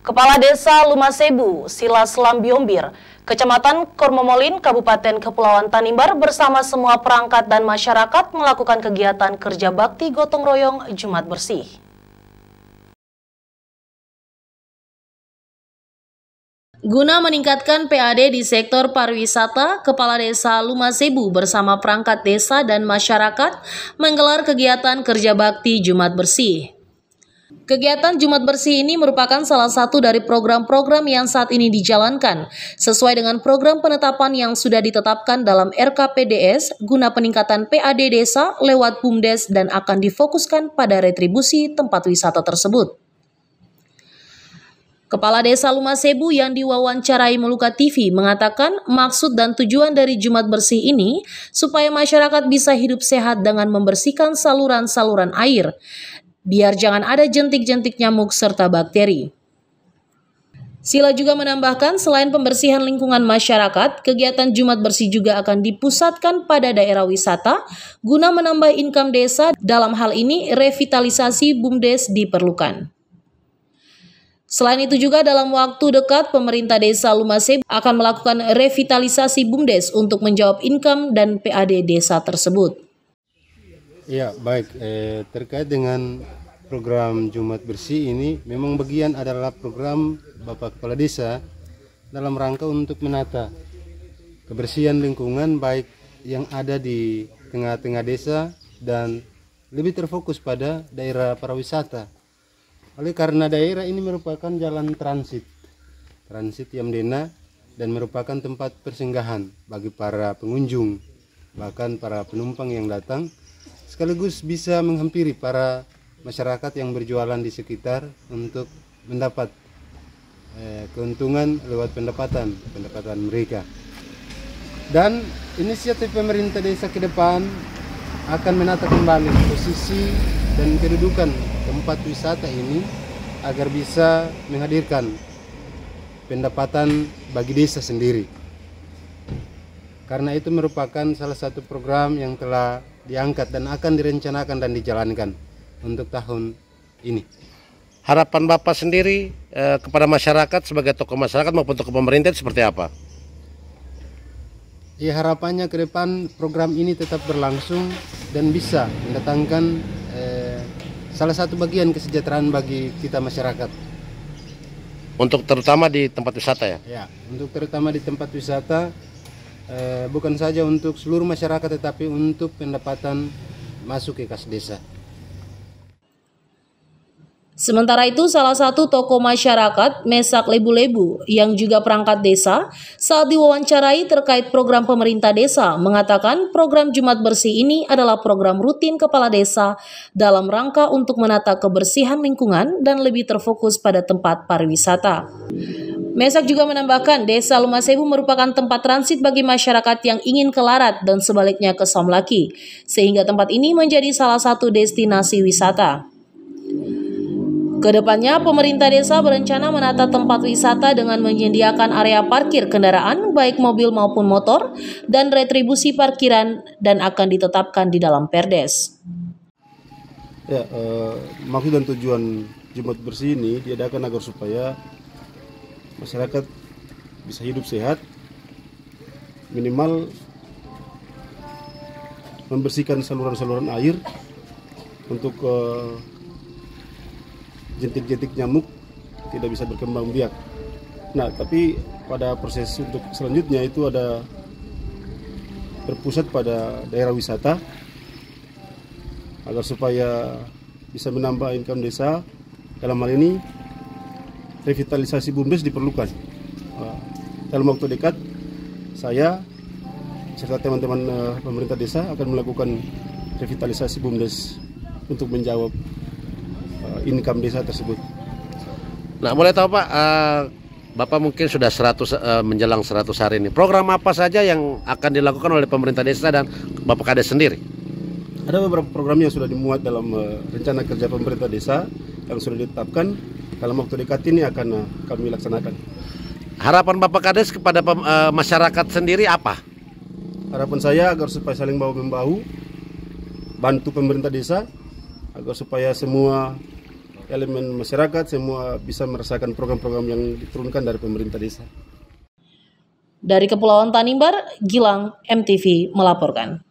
Kepala Desa Lumasebu, Sila Selambiumbir, Kecamatan Kormomolin, Kabupaten Kepulauan Tanimbar bersama semua perangkat dan masyarakat melakukan kegiatan kerja bakti gotong royong Jumat Bersih. Guna meningkatkan PAD di sektor pariwisata, Kepala Desa Lumasebu bersama perangkat desa dan masyarakat menggelar kegiatan kerja bakti Jumat Bersih. Kegiatan Jumat Bersih ini merupakan salah satu dari program-program yang saat ini dijalankan sesuai dengan program penetapan yang sudah ditetapkan dalam RKPDS guna peningkatan PAD desa lewat BUMDes dan akan difokuskan pada retribusi tempat wisata tersebut. Kepala Desa Lumasebu yang diwawancarai Meluka TV mengatakan maksud dan tujuan dari Jumat Bersih ini supaya masyarakat bisa hidup sehat dengan membersihkan saluran-saluran air biar jangan ada jentik-jentik nyamuk serta bakteri. Sila juga menambahkan, selain pembersihan lingkungan masyarakat, kegiatan Jumat Bersih juga akan dipusatkan pada daerah wisata guna menambah income desa. Dalam hal ini, revitalisasi BUMDes diperlukan. Selain itu juga dalam waktu dekat pemerintah desa Lumaseb akan melakukan revitalisasi BUMDes untuk menjawab income dan PAD desa tersebut. Ya baik eh, terkait dengan program Jumat Bersih ini memang bagian adalah program Bapak Kepala Desa dalam rangka untuk menata kebersihan lingkungan baik yang ada di tengah-tengah desa dan lebih terfokus pada daerah pariwisata. Oleh karena daerah ini merupakan jalan transit, transit yang Yamdena dan merupakan tempat persinggahan bagi para pengunjung bahkan para penumpang yang datang sekaligus bisa menghampiri para masyarakat yang berjualan di sekitar untuk mendapat eh, keuntungan lewat pendapatan pendapatan mereka dan inisiatif pemerintah desa ke depan akan menata kembali posisi dan kedudukan tempat wisata ini agar bisa menghadirkan pendapatan bagi desa sendiri karena itu merupakan salah satu program yang telah diangkat dan akan direncanakan dan dijalankan untuk tahun ini. Harapan Bapak sendiri eh, kepada masyarakat sebagai tokoh masyarakat maupun tokoh pemerintah seperti apa? Ya harapannya ke depan program ini tetap berlangsung dan bisa mendatangkan eh, salah satu bagian kesejahteraan bagi kita masyarakat. Untuk terutama di tempat wisata ya? Ya, untuk terutama di tempat wisata Eh, bukan saja untuk seluruh masyarakat tetapi untuk pendapatan masuk ke kas desa. Sementara itu, salah satu tokoh masyarakat, Mesak Lebu-Lebu, yang juga perangkat desa, saat diwawancarai terkait program pemerintah desa, mengatakan program Jumat Bersih ini adalah program rutin kepala desa dalam rangka untuk menata kebersihan lingkungan dan lebih terfokus pada tempat pariwisata. Mesak juga menambahkan, Desa Lumasebu merupakan tempat transit bagi masyarakat yang ingin ke Larat dan sebaliknya ke Somlaki, sehingga tempat ini menjadi salah satu destinasi wisata. Kedepannya, pemerintah desa berencana menata tempat wisata dengan menyediakan area parkir kendaraan, baik mobil maupun motor, dan retribusi parkiran dan akan ditetapkan di dalam perdes. Ya, eh, maksud dan tujuan Jumat Bersih ini diadakan agar supaya masyarakat bisa hidup sehat minimal membersihkan saluran-saluran air untuk eh, jentik-jentik uh, nyamuk tidak bisa berkembang biak. Nah, tapi pada proses untuk selanjutnya itu ada berpusat pada daerah wisata agar supaya bisa menambah income desa dalam hal ini revitalisasi BUMDes diperlukan. Ah, dalam waktu dekat, saya serta teman-teman eh, pemerintah desa akan melakukan revitalisasi BUMDes untuk menjawab eh, income desa tersebut. Nah, mulai tahu Pak, eh, Bapak mungkin sudah 100 menjelang 100 hari ini. Program apa saja yang akan dilakukan oleh pemerintah desa dan Bapak Kades sendiri? Ada beberapa program yang sudah dimuat dalam rencana kerja pemerintah desa yang sudah ditetapkan dalam waktu dekat ini akan eh, kami laksanakan. Harapan Bapak Kades kepada eh, masyarakat sendiri apa? Harapan saya agar supaya saling bahu membahu, bantu pemerintah desa, agar supaya semua elemen masyarakat semua bisa merasakan program-program yang diturunkan dari pemerintah desa. Dari Kepulauan Tanimbar, Gilang, MTV melaporkan.